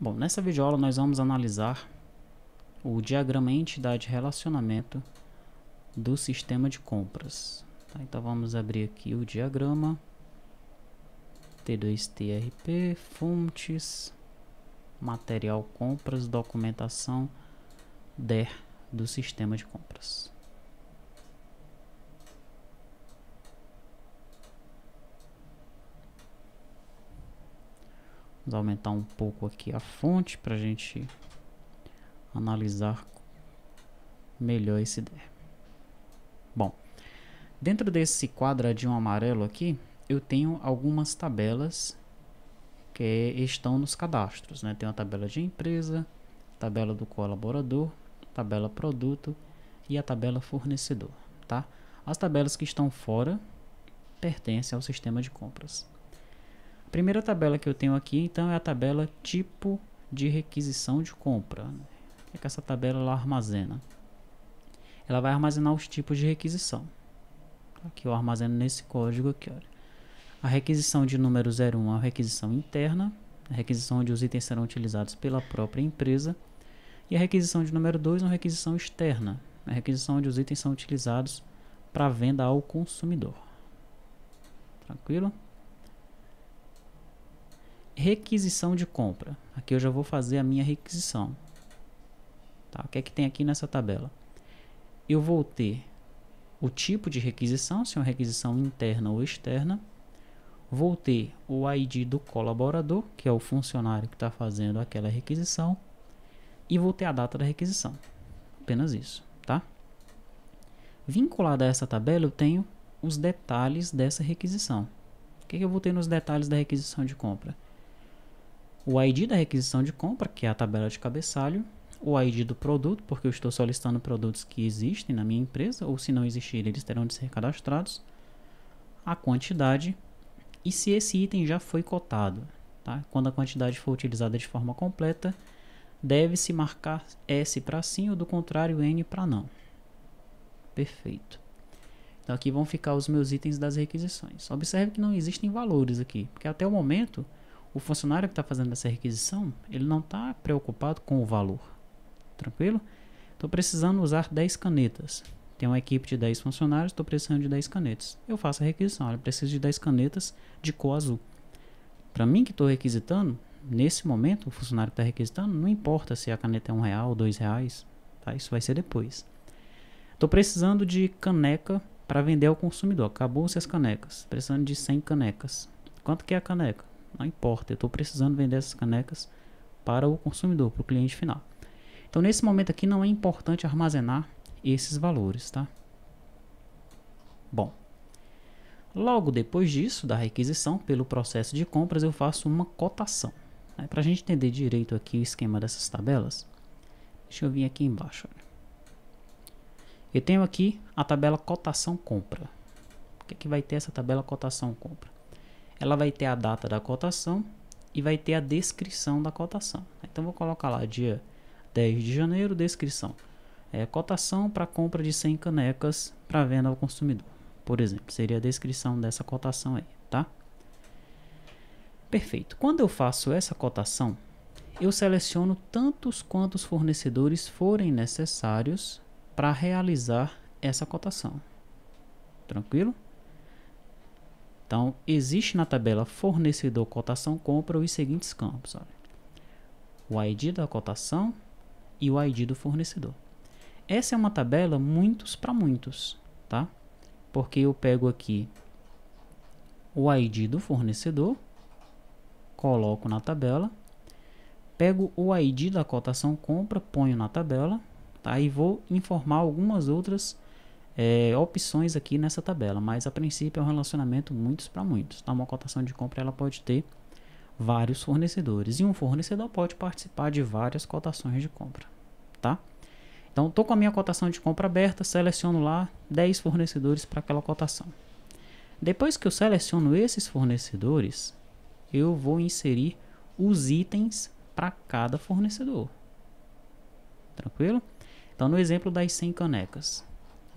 Bom, nessa videoaula nós vamos analisar o diagrama entidade relacionamento do sistema de compras. Tá? Então vamos abrir aqui o diagrama T2TRP, fontes, material compras, documentação DER do sistema de compras. Vamos aumentar um pouco aqui a fonte para a gente analisar melhor esse ideia. Bom, dentro desse quadradinho amarelo aqui, eu tenho algumas tabelas que estão nos cadastros. Né? Tem a tabela de empresa, tabela do colaborador, tabela produto e a tabela fornecedor. Tá? As tabelas que estão fora pertencem ao sistema de compras. A primeira tabela que eu tenho aqui, então, é a tabela tipo de requisição de compra. O é que essa tabela ela armazena? Ela vai armazenar os tipos de requisição. Aqui eu armazeno nesse código aqui, olha. A requisição de número 01 é a requisição interna, a requisição onde os itens serão utilizados pela própria empresa. E a requisição de número 2 é uma requisição externa, a requisição onde os itens são utilizados para venda ao consumidor. Tranquilo? requisição de compra. Aqui eu já vou fazer a minha requisição. Tá? O que é que tem aqui nessa tabela? Eu vou ter o tipo de requisição, se é uma requisição interna ou externa. Vou ter o ID do colaborador, que é o funcionário que está fazendo aquela requisição. E vou ter a data da requisição. Apenas isso, tá? Vinculada a essa tabela, eu tenho os detalhes dessa requisição. O que, é que eu vou ter nos detalhes da requisição de compra? o ID da requisição de compra, que é a tabela de cabeçalho, o ID do produto, porque eu estou solicitando produtos que existem na minha empresa, ou se não existirem, eles terão de ser cadastrados, a quantidade e se esse item já foi cotado. Tá? Quando a quantidade for utilizada de forma completa, deve-se marcar S para sim ou do contrário N para não. Perfeito. Então aqui vão ficar os meus itens das requisições. Observe que não existem valores aqui, porque até o momento o funcionário que está fazendo essa requisição, ele não está preocupado com o valor. Tranquilo? Estou precisando usar 10 canetas. Tem uma equipe de 10 funcionários, estou precisando de 10 canetas. Eu faço a requisição, preciso de 10 canetas de cor azul. Para mim que estou requisitando, nesse momento, o funcionário que está requisitando, não importa se a caneta é um real, dois reais, tá? isso vai ser depois. Estou precisando de caneca para vender ao consumidor. Acabou-se as canecas. Precisando de 100 canecas. Quanto que é a caneca? não importa, eu estou precisando vender essas canecas para o consumidor, para o cliente final. Então, nesse momento aqui, não é importante armazenar esses valores, tá? Bom, logo depois disso, da requisição, pelo processo de compras, eu faço uma cotação. Né? Para a gente entender direito aqui o esquema dessas tabelas, deixa eu vir aqui embaixo. Olha. Eu tenho aqui a tabela cotação compra. O que, é que vai ter essa tabela cotação compra? ela vai ter a data da cotação e vai ter a descrição da cotação. Então vou colocar lá dia 10 de janeiro, descrição. É, cotação para compra de 100 canecas para venda ao consumidor. Por exemplo, seria a descrição dessa cotação aí, tá? Perfeito. Quando eu faço essa cotação, eu seleciono tantos quantos fornecedores forem necessários para realizar essa cotação. Tranquilo? Então, existe na tabela fornecedor cotação compra os seguintes campos. Olha. O ID da cotação e o ID do fornecedor. Essa é uma tabela muitos para muitos, tá? Porque eu pego aqui o ID do fornecedor, coloco na tabela, pego o ID da cotação compra, ponho na tabela, tá? E vou informar algumas outras é, opções aqui nessa tabela, mas a princípio é um relacionamento muitos para muitos. Tá? Uma cotação de compra ela pode ter vários fornecedores e um fornecedor pode participar de várias cotações de compra, tá? Então estou com a minha cotação de compra aberta, seleciono lá 10 fornecedores para aquela cotação. Depois que eu seleciono esses fornecedores, eu vou inserir os itens para cada fornecedor. Tranquilo? Então no exemplo das 100 canecas,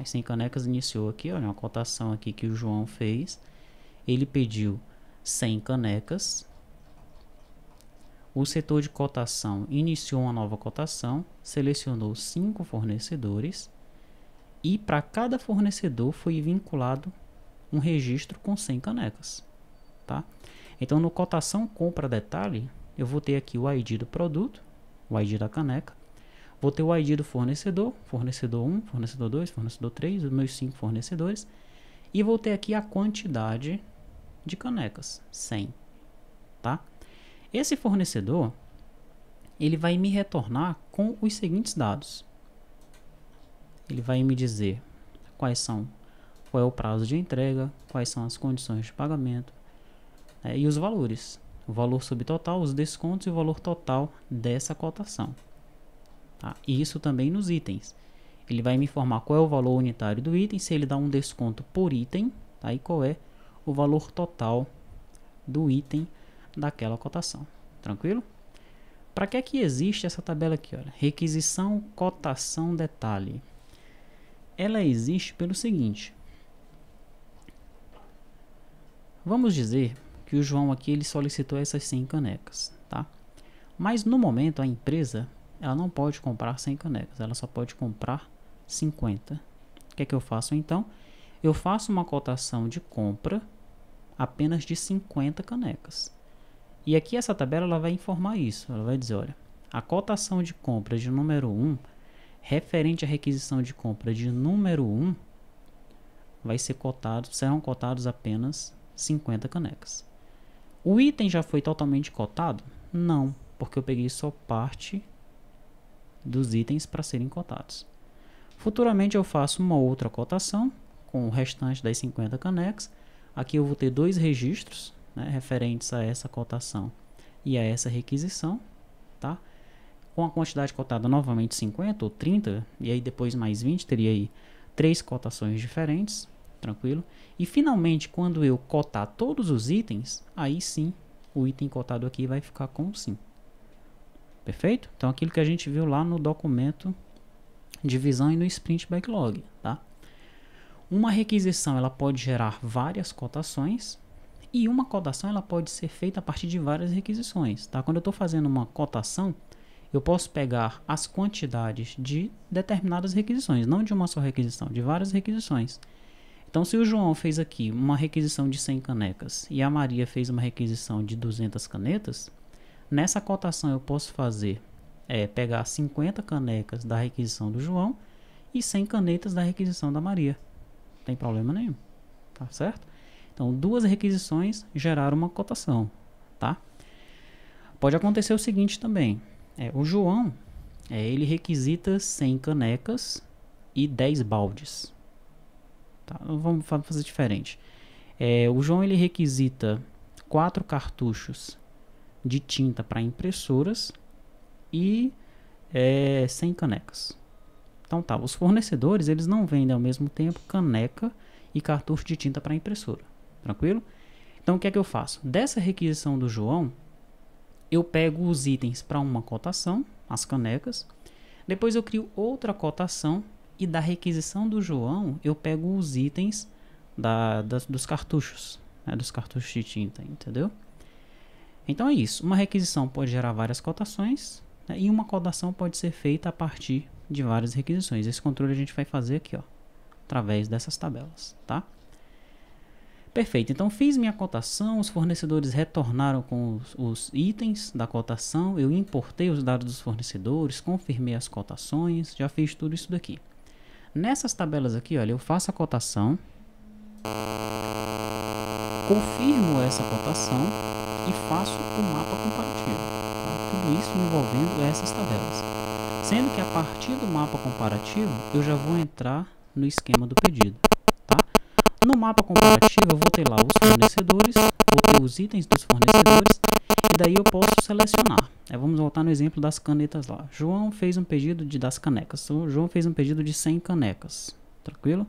as 100 canecas iniciou aqui, olha, uma cotação aqui que o João fez. Ele pediu 100 canecas. O setor de cotação iniciou uma nova cotação, selecionou cinco fornecedores e para cada fornecedor foi vinculado um registro com 100 canecas, tá? Então no cotação compra detalhe, eu vou ter aqui o ID do produto, o ID da caneca Vou ter o ID do fornecedor, fornecedor 1, fornecedor 2, fornecedor 3, os meus 5 fornecedores. E vou ter aqui a quantidade de canecas, 100, tá? Esse fornecedor, ele vai me retornar com os seguintes dados. Ele vai me dizer quais são, qual é o prazo de entrega, quais são as condições de pagamento né, e os valores. O valor subtotal, os descontos e o valor total dessa cotação. Tá? isso também nos itens. Ele vai me informar qual é o valor unitário do item, se ele dá um desconto por item, tá? e qual é o valor total do item daquela cotação. Tranquilo? Para que é que existe essa tabela aqui? Olha? Requisição, cotação, detalhe. Ela existe pelo seguinte. Vamos dizer que o João aqui ele solicitou essas 100 canecas, tá? Mas no momento a empresa ela não pode comprar 100 canecas, ela só pode comprar 50. O que é que eu faço então? Eu faço uma cotação de compra apenas de 50 canecas. E aqui essa tabela ela vai informar isso, ela vai dizer, olha, a cotação de compra de número 1 referente à requisição de compra de número 1 vai ser cotado, serão cotados apenas 50 canecas. O item já foi totalmente cotado? Não, porque eu peguei só parte dos itens para serem cotados. Futuramente eu faço uma outra cotação com o restante das 50 canecas. Aqui eu vou ter dois registros né, referentes a essa cotação e a essa requisição. Tá? Com a quantidade cotada novamente 50 ou 30, e aí depois mais 20, teria aí três cotações diferentes, tranquilo? E finalmente, quando eu cotar todos os itens, aí sim o item cotado aqui vai ficar com sim. Perfeito? Então aquilo que a gente viu lá no documento de visão e no sprint backlog, tá? Uma requisição ela pode gerar várias cotações e uma cotação ela pode ser feita a partir de várias requisições, tá? Quando eu estou fazendo uma cotação, eu posso pegar as quantidades de determinadas requisições, não de uma só requisição, de várias requisições. Então, se o João fez aqui uma requisição de 100 canecas e a Maria fez uma requisição de 200 canetas, Nessa cotação eu posso fazer é pegar 50 canecas da requisição do João e 100 canetas da requisição da Maria. Não tem problema nenhum, tá certo? Então, duas requisições geraram uma cotação, tá? Pode acontecer o seguinte também. É, o João, é, ele requisita 100 canecas e 10 baldes. Tá? Então, vamos fazer diferente. É, o João, ele requisita 4 cartuchos de tinta para impressoras e é, canecas. Então tá, os fornecedores eles não vendem ao mesmo tempo caneca e cartucho de tinta para impressora, tranquilo? Então o que é que eu faço? Dessa requisição do João, eu pego os itens para uma cotação, as canecas, depois eu crio outra cotação e da requisição do João eu pego os itens da, da dos cartuchos, né, dos cartuchos de tinta, entendeu? Então é isso. Uma requisição pode gerar várias cotações né, e uma cotação pode ser feita a partir de várias requisições. Esse controle a gente vai fazer aqui, ó, através dessas tabelas, tá? Perfeito, então fiz minha cotação, os fornecedores retornaram com os, os, itens da cotação, eu importei os dados dos fornecedores, confirmei as cotações, já fiz tudo isso daqui. Nessas tabelas aqui, olha, eu faço a cotação, confirmo essa cotação, e faço o mapa comparativo. Tá? Tudo isso envolvendo essas tabelas. Sendo que a partir do mapa comparativo eu já vou entrar no esquema do pedido. Tá? No mapa comparativo eu vou ter lá os fornecedores, vou ter os itens dos fornecedores e daí eu posso selecionar. É, vamos voltar no exemplo das canetas lá. João fez um pedido de, das canecas. Então, João fez um pedido de 100 canecas. Tranquilo?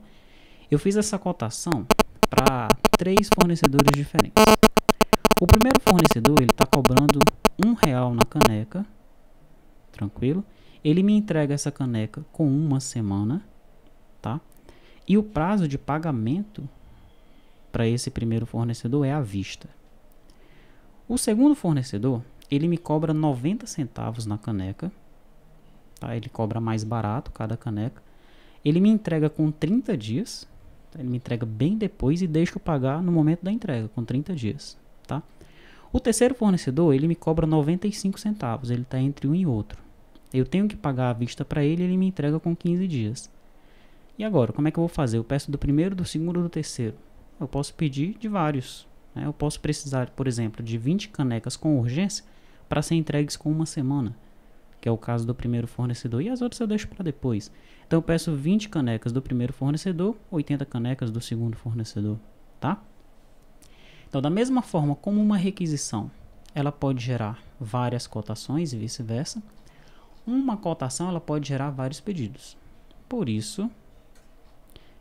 Eu fiz essa cotação para três fornecedores diferentes. O primeiro fornecedor ele está cobrando um real na caneca, tranquilo. Ele me entrega essa caneca com uma semana, tá? E o prazo de pagamento para esse primeiro fornecedor é à vista. O segundo fornecedor ele me cobra 90 centavos na caneca, tá? Ele cobra mais barato cada caneca. Ele me entrega com 30 dias, tá? ele me entrega bem depois e deixa eu pagar no momento da entrega, com 30 dias. O terceiro fornecedor, ele me cobra 95 centavos, ele está entre um e outro. Eu tenho que pagar à vista para ele, ele me entrega com 15 dias. E agora, como é que eu vou fazer? Eu peço do primeiro, do segundo, ou do terceiro. Eu posso pedir de vários. Né? Eu posso precisar, por exemplo, de 20 canecas com urgência para ser entregues com uma semana, que é o caso do primeiro fornecedor, e as outras eu deixo para depois. Então eu peço 20 canecas do primeiro fornecedor, 80 canecas do segundo fornecedor, tá? Então, da mesma forma como uma requisição, ela pode gerar várias cotações e vice-versa, uma cotação ela pode gerar vários pedidos. Por isso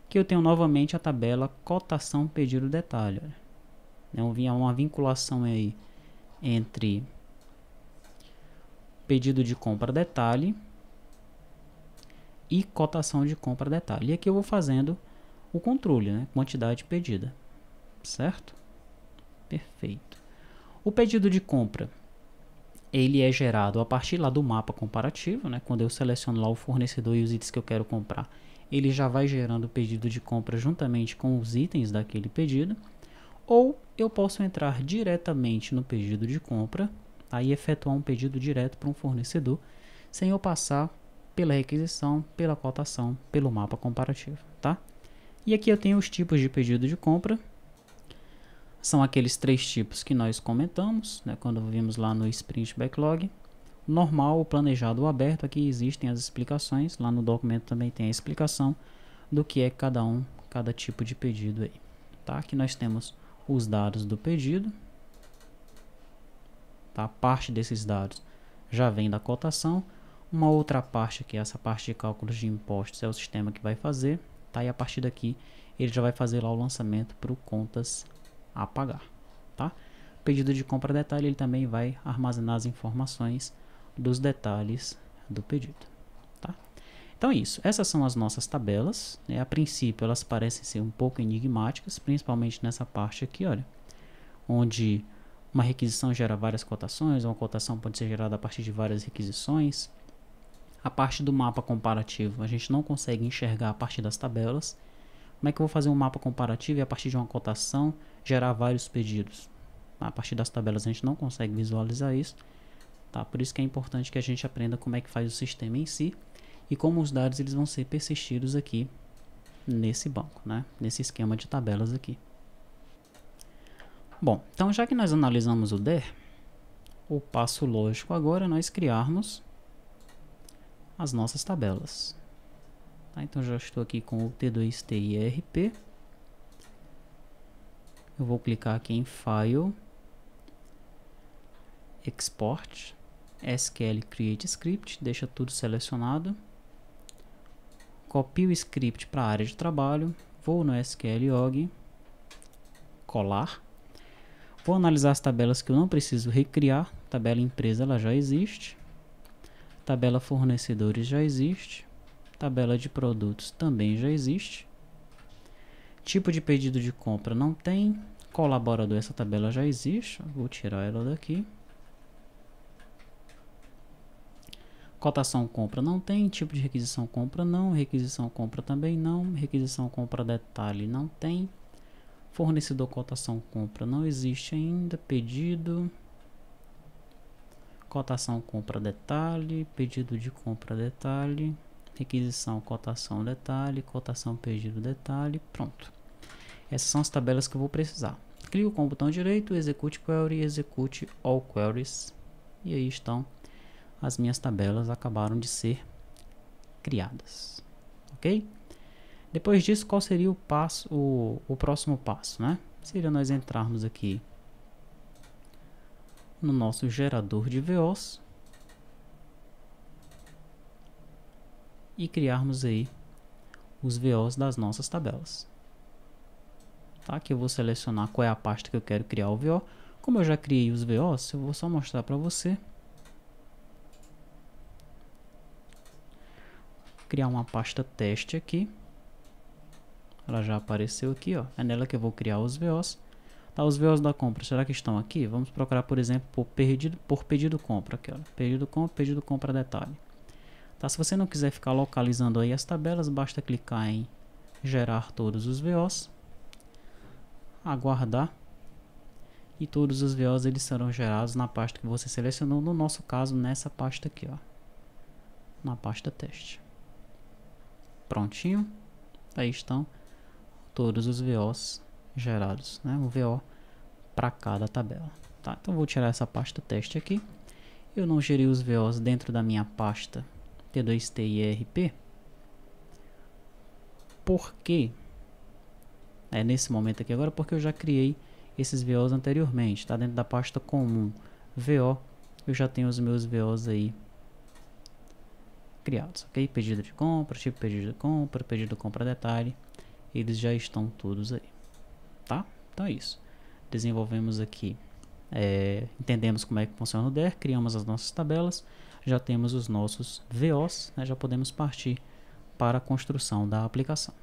que eu tenho novamente a tabela cotação pedido detalhe. Então, né, vinha uma vinculação aí entre pedido de compra detalhe e cotação de compra detalhe. E aqui eu vou fazendo o controle, né? quantidade pedida, certo? Perfeito. O pedido de compra ele é gerado a partir lá do mapa comparativo, né? Quando eu seleciono lá o fornecedor e os itens que eu quero comprar, ele já vai gerando o pedido de compra juntamente com os itens daquele pedido. Ou eu posso entrar diretamente no pedido de compra, aí tá? efetuar um pedido direto para um fornecedor, sem eu passar pela requisição, pela cotação, pelo mapa comparativo, tá? E aqui eu tenho os tipos de pedido de compra, são aqueles três tipos que nós comentamos, né, quando vimos lá no Sprint Backlog. Normal, planejado, ou aberto, aqui existem as explicações, lá no documento também tem a explicação do que é cada um, cada tipo de pedido aí. Tá? Aqui nós temos os dados do pedido, tá? parte desses dados já vem da cotação, uma outra parte que é essa parte de cálculos de impostos é o sistema que vai fazer, tá? e a partir daqui ele já vai fazer lá o lançamento para o Contas a pagar. Tá? O pedido de compra detalhe ele também vai armazenar as informações dos detalhes do pedido. Tá? Então é isso. Essas são as nossas tabelas. Né? A princípio elas parecem ser um pouco enigmáticas, principalmente nessa parte aqui, olha, onde uma requisição gera várias cotações, uma cotação pode ser gerada a partir de várias requisições. A parte do mapa comparativo a gente não consegue enxergar a partir das tabelas, como é que eu vou fazer um mapa comparativo e a partir de uma cotação gerar vários pedidos? A partir das tabelas a gente não consegue visualizar isso. Tá? Por isso que é importante que a gente aprenda como é que faz o sistema em si e como os dados eles vão ser persistidos aqui nesse banco, né? nesse esquema de tabelas aqui. Bom, então já que nós analisamos o DER, o passo lógico agora é nós criarmos as nossas tabelas. Tá, então já estou aqui com o T2TIRP. Eu vou clicar aqui em File, Export, SQL Create Script, deixa tudo selecionado. Copio o script para a área de trabalho, vou no SQL OG, colar. Vou analisar as tabelas que eu não preciso recriar. Tabela empresa ela já existe. Tabela fornecedores já existe. Tabela de produtos também já existe. Tipo de pedido de compra não tem. Colaborador, essa tabela já existe. Vou tirar ela daqui. Cotação compra não tem, tipo de requisição compra não, requisição compra também não, requisição compra detalhe não tem, fornecedor cotação compra não existe ainda, pedido, cotação compra detalhe, pedido de compra detalhe requisição, cotação, detalhe, cotação, pedido, detalhe, pronto. Essas são as tabelas que eu vou precisar. Clico com o botão direito, execute query, execute all queries e aí estão as minhas tabelas acabaram de ser criadas, ok? Depois disso, qual seria o passo, o, o próximo passo, né? Seria nós entrarmos aqui no nosso gerador de VOs e criarmos aí os VOs das nossas tabelas. Tá? Aqui eu vou selecionar qual é a pasta que eu quero criar o VO. Como eu já criei os VOs, eu vou só mostrar para você. Criar uma pasta teste aqui. Ela já apareceu aqui, ó. É nela que eu vou criar os VOs. Tá, os VOs da compra, será que estão aqui? Vamos procurar, por exemplo, por pedido, por pedido compra. Aqui, ó. Pedido compra, pedido compra detalhe. Tá? Se você não quiser ficar localizando aí as tabelas, basta clicar em gerar todos os VOs, aguardar e todos os VOs eles serão gerados na pasta que você selecionou, no nosso caso nessa pasta aqui, ó, na pasta teste. Prontinho, aí estão todos os VOs gerados, né? um VO para cada tabela. Tá? Então vou tirar essa pasta teste aqui. Eu não gerei os VOs dentro da minha pasta T2T e Porque é nesse momento aqui agora, porque eu já criei esses VOs anteriormente, tá dentro da pasta comum VO, eu já tenho os meus VOs aí criados, ok? Pedido de compra, tipo pedido de compra, pedido de compra detalhe, eles já estão todos aí, tá? Então é isso. Desenvolvemos aqui, é, entendemos como é que funciona o DER, criamos as nossas tabelas, já temos os nossos VOs, né, já podemos partir para a construção da aplicação.